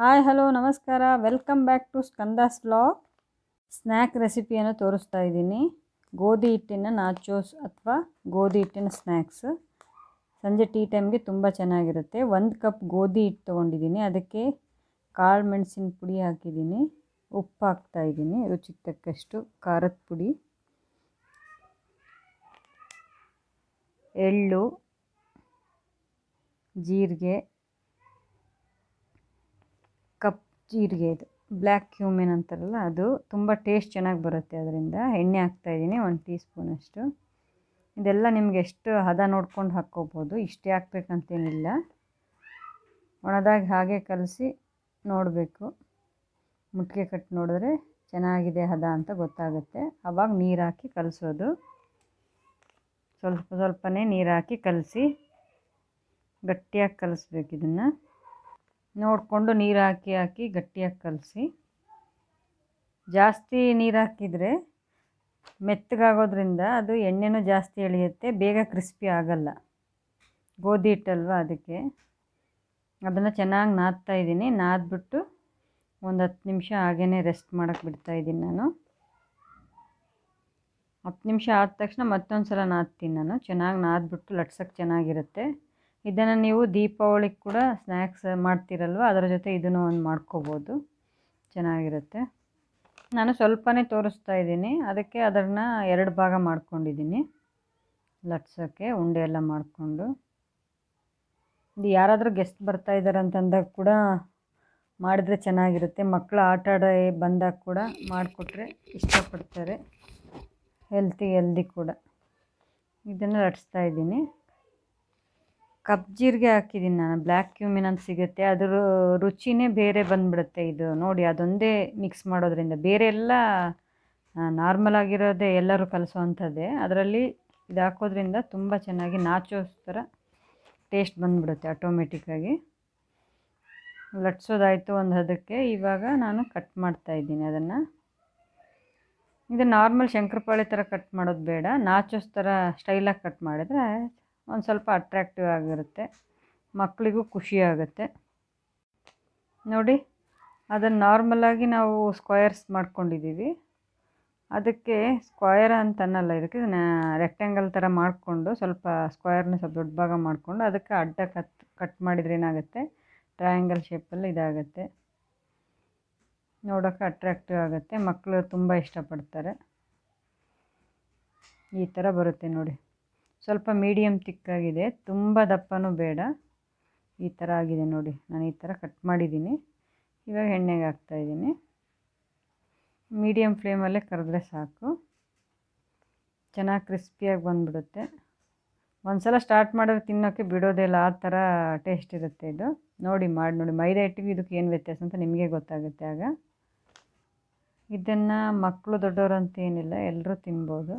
hi hello ನಮಸ್ಕಾರ welcome back to Skanda's blog snack ರೆಸಿಪಿಯನ್ನು ತೋರಿಸ್ತಾ ಇದ್ದೀನಿ ಗೋಧಿ ಹಿಟ್ಟಿನ ನಾಚೋಸ್ ಅಥವಾ ಗೋಧಿ ಹಿಟ್ಟಿನ ಸ್ನ್ಯಾಕ್ಸ್ ಸಂಜೆ ಟೀ ಟೈಮ್ಗೆ ತುಂಬ ಚೆನ್ನಾಗಿರುತ್ತೆ ಒಂದು ಕಪ್ ಗೋಧಿ ಹಿಟ್ಟು ತೊಗೊಂಡಿದ್ದೀನಿ ಅದಕ್ಕೆ ಕಾಳು ಮೆಣಸಿನ ಪುಡಿ ಹಾಕಿದ್ದೀನಿ ಉಪ್ಪು ಹಾಕ್ತಾ ಇದ್ದೀನಿ ರುಚಿಗೆ ತಕ್ಕಷ್ಟು ಖಾರದ ಪುಡಿ ಎಳ್ಳು ಜೀರಿಗೆ ಜೀರಿಗೆ ಇದು ಬ್ಲ್ಯಾಕ್ ಕ್ಯೂಮಿನ್ ಅಂತಾರಲ್ಲ ಅದು ತುಂಬ ಟೇಸ್ಟ್ ಚೆನ್ನಾಗಿ ಬರುತ್ತೆ ಅದರಿಂದ ಎಣ್ಣೆ ಹಾಕ್ತಾಯಿದ್ದೀನಿ ಒಂದು ಟೀ ಸ್ಪೂನಷ್ಟು ಇದೆಲ್ಲ ನಿಮ್ಗೆ ಎಷ್ಟು ಹದ ನೋಡ್ಕೊಂಡು ಹಾಕ್ಕೋಬೋದು ಇಷ್ಟೇ ಹಾಕ್ಬೇಕಂತೇನಿಲ್ಲ ಒಣದಾಗಿ ಹಾಗೆ ಕಲಸಿ ನೋಡಬೇಕು ಮುಟ್ಟಿಗೆ ಕಟ್ಟಿ ನೋಡಿದ್ರೆ ಚೆನ್ನಾಗಿದೆ ಹದ ಅಂತ ಗೊತ್ತಾಗುತ್ತೆ ಆವಾಗ ನೀರು ಹಾಕಿ ಕಲಿಸೋದು ಸ್ವಲ್ಪ ಸ್ವಲ್ಪನೇ ನೀರು ಹಾಕಿ ಕಲಸಿ ಗಟ್ಟಿಯಾಗಿ ಕಲಿಸ್ಬೇಕು ಇದನ್ನು ನೋಡಿಕೊಂಡು ನೀರು ಹಾಕಿ ಹಾಕಿ ಗಟ್ಟಿಯಾಗಿ ಕಲಸಿ ಜಾಸ್ತಿ ನೀರು ಹಾಕಿದರೆ ಮೆತ್ತಗಾಗೋದ್ರಿಂದ ಅದು ಎಣ್ಣೆನೂ ಜಾಸ್ತಿ ಎಳೆಯುತ್ತೆ ಬೇಗ ಕ್ರಿಸ್ಪಿ ಆಗಲ್ಲ ಗೋಧಿ ಹಿಟ್ಟಲ್ವ ಅದಕ್ಕೆ ಅದನ್ನು ಚೆನ್ನಾಗಿ ನಾದ್ತಾ ಇದ್ದೀನಿ ನಾದ್ಬಿಟ್ಟು ಒಂದು ಹತ್ತು ನಿಮಿಷ ಹಾಗೇ ರೆಸ್ಟ್ ಮಾಡೋಕ್ಕೆ ಇದ್ದೀನಿ ನಾನು ಹತ್ತು ನಿಮಿಷ ಆದ ತಕ್ಷಣ ಮತ್ತೊಂದು ಸಲ ನಾದ್ತೀನಿ ನಾನು ಚೆನ್ನಾಗಿ ನಾದ್ಬಿಟ್ಟು ಲಟ್ಸೋಕ್ಕೆ ಚೆನ್ನಾಗಿರುತ್ತೆ ಇದನ್ನು ನೀವು ದೀಪಾವಳಿಗೆ ಕೂಡ ಸ್ನ್ಯಾಕ್ಸ್ ಮಾಡ್ತೀರಲ್ವ ಅದರ ಜೊತೆ ಇದನ್ನು ಒಂದು ಮಾಡ್ಕೋಬೋದು ಚೆನ್ನಾಗಿರುತ್ತೆ ನಾನು ಸ್ವಲ್ಪನೇ ತೋರಿಸ್ತಾ ಇದ್ದೀನಿ ಅದಕ್ಕೆ ಅದನ್ನು ಎರಡು ಭಾಗ ಮಾಡ್ಕೊಂಡಿದ್ದೀನಿ ಲಟ್ಸೋಕ್ಕೆ ಉಂಡೆ ಎಲ್ಲ ಮಾಡಿಕೊಂಡು ಇದು ಯಾರಾದರೂ ಗೆಸ್ಟ್ ಬರ್ತಾ ಇದ್ದಾರೆ ಅಂತಂದಾಗ ಕೂಡ ಮಾಡಿದರೆ ಚೆನ್ನಾಗಿರುತ್ತೆ ಮಕ್ಕಳು ಆಟ ಆಡ ಬಂದಾಗ ಕೂಡ ಮಾಡಿಕೊಟ್ರೆ ಇಷ್ಟಪಡ್ತಾರೆ ಹೆಲ್ತಿ ಹೆಲ್ದಿ ಕೂಡ ಇದನ್ನು ಲಟ್ಸ್ತಾ ಇದ್ದೀನಿ ಕಪ್ ಜೀರಿಗೆ ಹಾಕಿದ್ದೀನಿ ನಾನು ಬ್ಲ್ಯಾಕ್ ಕ್ಯೂಮಿನ್ ಅಂತ ಸಿಗುತ್ತೆ ಅದರ ರುಚಿನೇ ಬೇರೆ ಬಂದ್ಬಿಡುತ್ತೆ ಇದು ನೋಡಿ ಅದೊಂದೇ ಮಿಕ್ಸ್ ಮಾಡೋದ್ರಿಂದ ಬೇರೆ ಎಲ್ಲ ನಾರ್ಮಲ್ ಆಗಿರೋದೇ ಎಲ್ಲರೂ ಕಲಿಸುವಂಥದ್ದೇ ಅದರಲ್ಲಿ ಇದು ಹಾಕೋದ್ರಿಂದ ತುಂಬ ಚೆನ್ನಾಗಿ ನಾಚೋಸ್ ಥರ ಟೇಸ್ಟ್ ಬಂದ್ಬಿಡುತ್ತೆ ಆಟೋಮೆಟಿಕ್ಕಾಗಿ ಲಟ್ಸೋದಾಯಿತು ಒಂದು ಅದಕ್ಕೆ ಇವಾಗ ನಾನು ಕಟ್ ಮಾಡ್ತಾ ಅದನ್ನು ಇದು ನಾರ್ಮಲ್ ಶಂಕರಪಾಳೆ ಥರ ಕಟ್ ಮಾಡೋದು ಬೇಡ ನಾಚೋಸ್ ಥರ ಸ್ಟೈಲಾಗಿ ಕಟ್ ಮಾಡಿದ್ರೆ ಒಂದು ಸ್ವಲ್ಪ ಅಟ್ರ್ಯಾಕ್ಟಿವ್ ಆಗಿರುತ್ತೆ ಮಕ್ಕಳಿಗೂ ಖುಷಿ ಆಗುತ್ತೆ ನೋಡಿ ಅದನ್ನು ನಾರ್ಮಲಾಗಿ ನಾವು ಸ್ಕ್ವಯರ್ಸ್ ಮಾಡ್ಕೊಂಡಿದ್ದೀವಿ ಅದಕ್ಕೆ ಸ್ಕ್ವಯರ್ ಅಂತ ಅನ್ನಲ್ಲ ಇದಕ್ಕೆ ರೆಕ್ಟ್ಯಾಂಗಲ್ ಥರ ಮಾಡಿಕೊಂಡು ಸ್ವಲ್ಪ ಸ್ಕ್ವಯರ್ನ ಸ್ವಲ್ಪ ದೊಡ್ಡ ಭಾಗ ಮಾಡಿಕೊಂಡು ಅದಕ್ಕೆ ಅಡ್ಡ ಕತ್ ಕಟ್ ಮಾಡಿದ್ರೆ ಏನಾಗುತ್ತೆ ಟ್ರಯಾಂಗಲ್ ಶೇಪಲ್ಲಿ ಇದಾಗುತ್ತೆ ನೋಡೋಕೆ ಅಟ್ರ್ಯಾಕ್ಟಿವ್ ಆಗುತ್ತೆ ಮಕ್ಕಳು ತುಂಬ ಇಷ್ಟಪಡ್ತಾರೆ ಈ ಥರ ಬರುತ್ತೆ ನೋಡಿ ಸ್ವಲ್ಪ ಮೀಡಿಯಮ್ ತಿಕ್ಕಾಗಿದೆ ತುಂಬ ದಪ್ಪನೂ ಬೇಡ ಈ ಥರ ಆಗಿದೆ ನೋಡಿ ನಾನು ಈ ಥರ ಕಟ್ ಮಾಡಿದ್ದೀನಿ ಇವಾಗ ಎಣ್ಣೆಗೆ ಹಾಕ್ತಾಯಿದ್ದೀನಿ ಮೀಡಿಯಮ್ ಫ್ಲೇಮಲ್ಲೇ ಕರೆದ್ರೆ ಸಾಕು ಚೆನ್ನಾಗಿ ಕ್ರಿಸ್ಪಿಯಾಗಿ ಬಂದುಬಿಡುತ್ತೆ ಒಂದು ಸಲ ಸ್ಟಾರ್ಟ್ ಮಾಡಿದ್ರೆ ತಿನ್ನೋಕ್ಕೆ ಇಲ್ಲ ಆ ಥರ ಟೇಸ್ಟ್ ಇರುತ್ತೆ ಇದು ನೋಡಿ ಮಾಡಿ ನೋಡಿ ಮೈದಾ ಇಟ್ಟಿಗೆ ಇದಕ್ಕೆ ಏನು ವ್ಯತ್ಯಾಸ ಅಂತ ನಿಮಗೆ ಗೊತ್ತಾಗುತ್ತೆ ಆಗ ಇದನ್ನು ಮಕ್ಕಳು ದೊಡ್ಡವರು ಅಂತ ಏನಿಲ್ಲ ಎಲ್ಲರೂ ತಿನ್ಬೋದು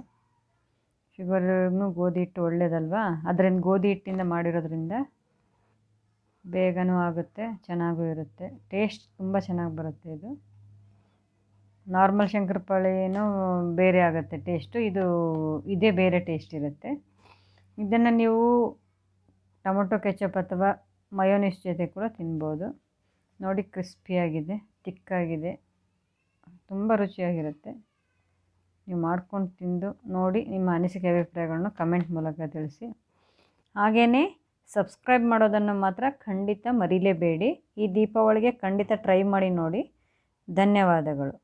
ಶುಗರ್ನು ಗೋಧಿ ಹಿಟ್ಟು ಒಳ್ಳೆಯದಲ್ವಾ ಅದರಿಂದ ಗೋಧಿ ಹಿಟ್ಟಿಂದ ಮಾಡಿರೋದ್ರಿಂದ ಬೇಗನೂ ಆಗುತ್ತೆ ಚೆನ್ನಾಗೂ ಇರುತ್ತೆ ಟೇಸ್ಟ್ ತುಂಬ ಚೆನ್ನಾಗಿ ಬರುತ್ತೆ ಇದು ನಾರ್ಮಲ್ ಶಂಕರಪಾಳೆಯೂ ಬೇರೆ ಆಗುತ್ತೆ ಟೇಸ್ಟು ಇದು ಇದೇ ಬೇರೆ ಟೇಸ್ಟ್ ಇರುತ್ತೆ ಇದನ್ನು ನೀವು ಟೊಮೊಟೊ ಕೆಚಪ್ ಅಥವಾ ಮಯೋನೀಸ್ ಜೊತೆ ಕೂಡ ತಿನ್ಬೋದು ನೋಡಿ ಕ್ರಿಸ್ಪಿಯಾಗಿದೆ ತಿಕ್ಕಾಗಿದೆ ತುಂಬ ರುಚಿಯಾಗಿರುತ್ತೆ ನೀವು ಮಾಡ್ಕೊಂಡು ತಿಂದು ನೋಡಿ ನಿಮ್ಮ ಅನಿಸಿಕೆ ಅಭಿಪ್ರಾಯಗಳನ್ನು ಕಮೆಂಟ್ ಮೂಲಕ ತಿಳಿಸಿ ಹಾಗೆಯೇ ಸಬ್ಸ್ಕ್ರೈಬ್ ಮಾಡೋದನ್ನು ಮಾತ್ರ ಖಂಡಿತ ಮರೀಲೇಬೇಡಿ ಈ ದೀಪಾವಳಿಗೆ ಖಂಡಿತ ಟ್ರೈ ಮಾಡಿ ನೋಡಿ ಧನ್ಯವಾದಗಳು